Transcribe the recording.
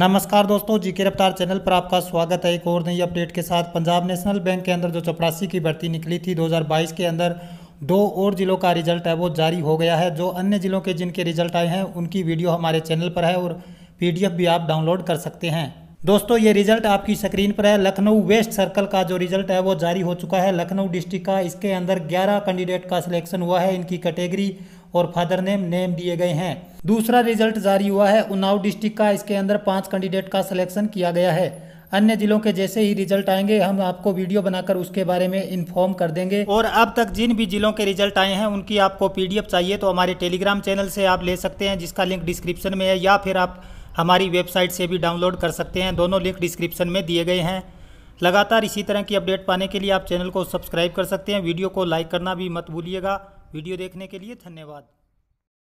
नमस्कार दोस्तों जी के रफ्तार चैनल पर आपका स्वागत है एक और नई अपडेट के साथ पंजाब नेशनल बैंक के अंदर जो चपरासी की भर्ती निकली थी 2022 के अंदर दो और ज़िलों का रिजल्ट है वो जारी हो गया है जो अन्य ज़िलों के जिनके रिजल्ट आए हैं उनकी वीडियो हमारे चैनल पर है और पीडीएफ भी आप डाउनलोड कर सकते हैं दोस्तों ये रिजल्ट आपकी स्क्रीन पर है लखनऊ वेस्ट सर्कल का जो रिजल्ट है वो जारी हो चुका है लखनऊ डिस्ट्रिक्ट का इसके अंदर 11 कैंडिडेट का सिलेक्शन हुआ है इनकी कैटेगरी और फादर नेम नेम दिए गए हैं दूसरा रिजल्ट जारी हुआ है उन्नाव डिस्ट्रिक्ट का इसके अंदर पाँच कैंडिडेट का सिलेक्शन किया गया है अन्य जिलों के जैसे ही रिजल्ट आएंगे हम आपको वीडियो बनाकर उसके बारे में इन्फॉर्म कर देंगे और अब तक जिन भी जिलों के रिजल्ट आए हैं उनकी आपको पीडीएफ चाहिए तो हमारे टेलीग्राम चैनल से आप ले सकते हैं जिसका लिंक डिस्क्रिप्शन में है या फिर आप हमारी वेबसाइट से भी डाउनलोड कर सकते हैं दोनों लिंक डिस्क्रिप्शन में दिए गए हैं लगातार इसी तरह की अपडेट पाने के लिए आप चैनल को सब्सक्राइब कर सकते हैं वीडियो को लाइक करना भी मत भूलिएगा वीडियो देखने के लिए धन्यवाद